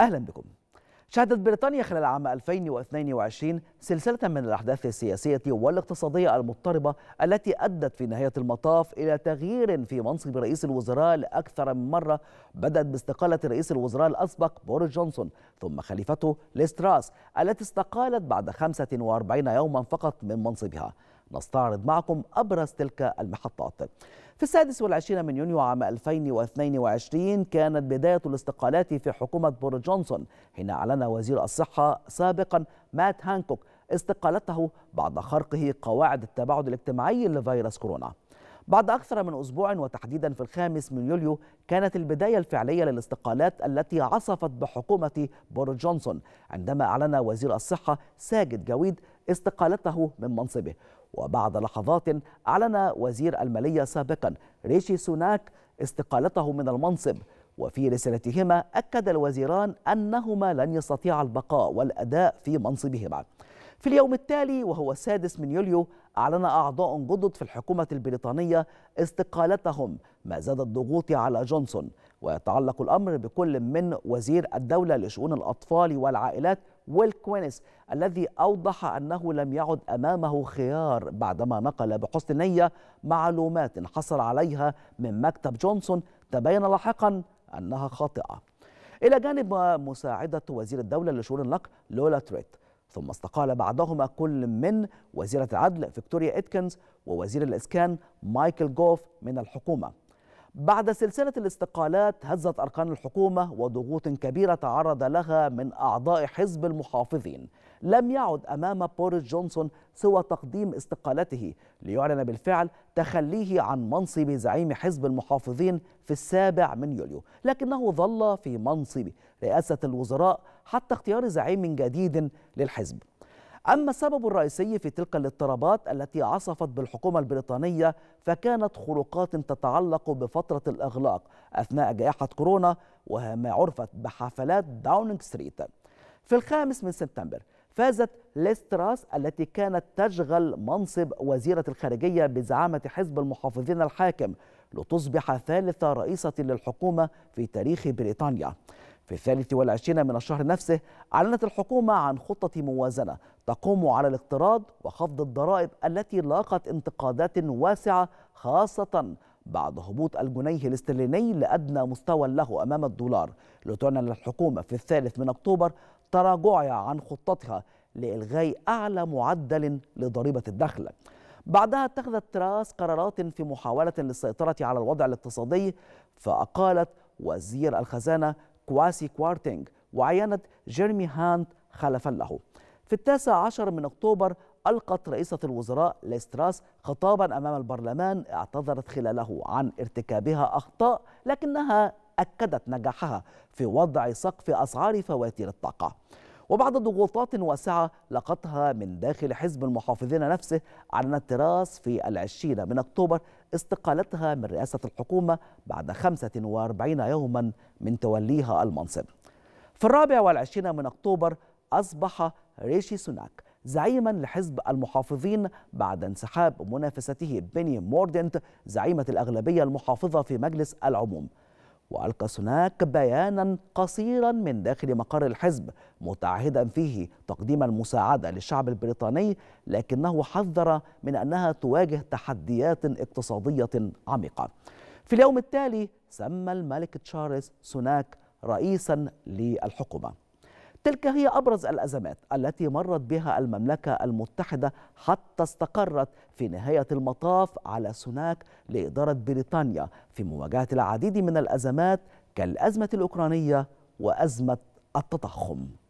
أهلا بكم شهدت بريطانيا خلال عام 2022 سلسلة من الأحداث السياسية والاقتصادية المضطربة التي أدت في نهاية المطاف إلى تغيير في منصب رئيس الوزراء لأكثر من مرة بدأت باستقالة رئيس الوزراء الأسبق بوريس جونسون ثم خليفته ليستراس التي استقالت بعد 45 يوما فقط من منصبها نستعرض معكم أبرز تلك المحطات في السادس والعشرين من يونيو عام 2022 كانت بداية الاستقالات في حكومة بوريس جونسون حين أعلن وزير الصحة سابقا مات هانكوك استقالته بعد خرقه قواعد التباعد الاجتماعي لفيروس كورونا بعد أكثر من أسبوع وتحديدا في الخامس من يوليو كانت البداية الفعلية للاستقالات التي عصفت بحكومة بوريس جونسون عندما أعلن وزير الصحة ساجد جاويد استقالته من منصبه وبعد لحظات أعلن وزير المالية سابقا ريشي سوناك استقالته من المنصب وفي رسالتهما أكد الوزيران أنهما لن يستطيعا البقاء والأداء في منصبهما في اليوم التالي وهو السادس من يوليو أعلن أعضاء جدد في الحكومة البريطانية استقالتهم ما زاد الضغوط على جونسون ويتعلق الأمر بكل من وزير الدولة لشؤون الأطفال والعائلات ويل كوينس الذي أوضح أنه لم يعد أمامه خيار بعدما نقل بحسن نية معلومات حصل عليها من مكتب جونسون تبين لاحقا أنها خاطئة إلى جانب مساعدة وزير الدولة لشؤون النقل لولا تريت ثم استقال بعدهما كل من وزيرة العدل فيكتوريا إتكنز ووزير الإسكان مايكل جوف من الحكومة بعد سلسلة الاستقالات هزت أركان الحكومة وضغوط كبيرة تعرض لها من أعضاء حزب المحافظين لم يعد أمام بوريس جونسون سوى تقديم استقالته ليعلن بالفعل تخليه عن منصب زعيم حزب المحافظين في السابع من يوليو لكنه ظل في منصب رئاسة الوزراء حتى اختيار زعيم جديد للحزب أما السبب الرئيسي في تلك الاضطرابات التي عصفت بالحكومة البريطانية فكانت خروقات تتعلق بفترة الإغلاق أثناء جائحة كورونا وهي ما عرفت بحفلات داونينج ستريت في الخامس من سبتمبر فازت ليستراس التي كانت تشغل منصب وزيرة الخارجية بزعامة حزب المحافظين الحاكم لتصبح ثالث رئيسة للحكومة في تاريخ بريطانيا في الثالث والعشرين من الشهر نفسه أعلنت الحكومة عن خطة موازنة تقوم على الاقتراض وخفض الضرائب التي لاقت انتقادات واسعة خاصة بعد هبوط الجنيه الاسترليني لأدنى مستوى له أمام الدولار لتعلن الحكومة في الثالث من أكتوبر تراجعها عن خطتها لإلغاء أعلى معدل لضريبة الدخل بعدها اتخذت تراس قرارات في محاولة للسيطرة على الوضع الاقتصادي فأقالت وزير الخزانة كواسي كوارتينغ وعينت جيرمي هانت خلفا له في التاسع عشر من أكتوبر ألقت رئيسة الوزراء ليستراس خطابا أمام البرلمان اعتذرت خلاله عن ارتكابها أخطاء لكنها أكدت نجاحها في وضع سقف أسعار فواتير الطاقة وبعد ضغوطات واسعة لقتها من داخل حزب المحافظين نفسه أعلنت تراس في العشرين من أكتوبر استقالتها من رئاسة الحكومة بعد 45 يوما من توليها المنصب في الرابع والعشرين من أكتوبر أصبح ريشي سوناك زعيما لحزب المحافظين بعد انسحاب منافسته بيني موردنت زعيمة الأغلبية المحافظة في مجلس العموم وألقى سوناك بيانا قصيرا من داخل مقر الحزب متعهدا فيه تقديم المساعدة للشعب البريطاني لكنه حذر من أنها تواجه تحديات اقتصادية عميقة في اليوم التالي سمى الملك تشارلز سوناك رئيسا للحكومة تلك هي أبرز الأزمات التي مرت بها المملكة المتحدة حتى استقرت في نهاية المطاف على سناك لإدارة بريطانيا في مواجهة العديد من الأزمات كالأزمة الأوكرانية وأزمة التضخم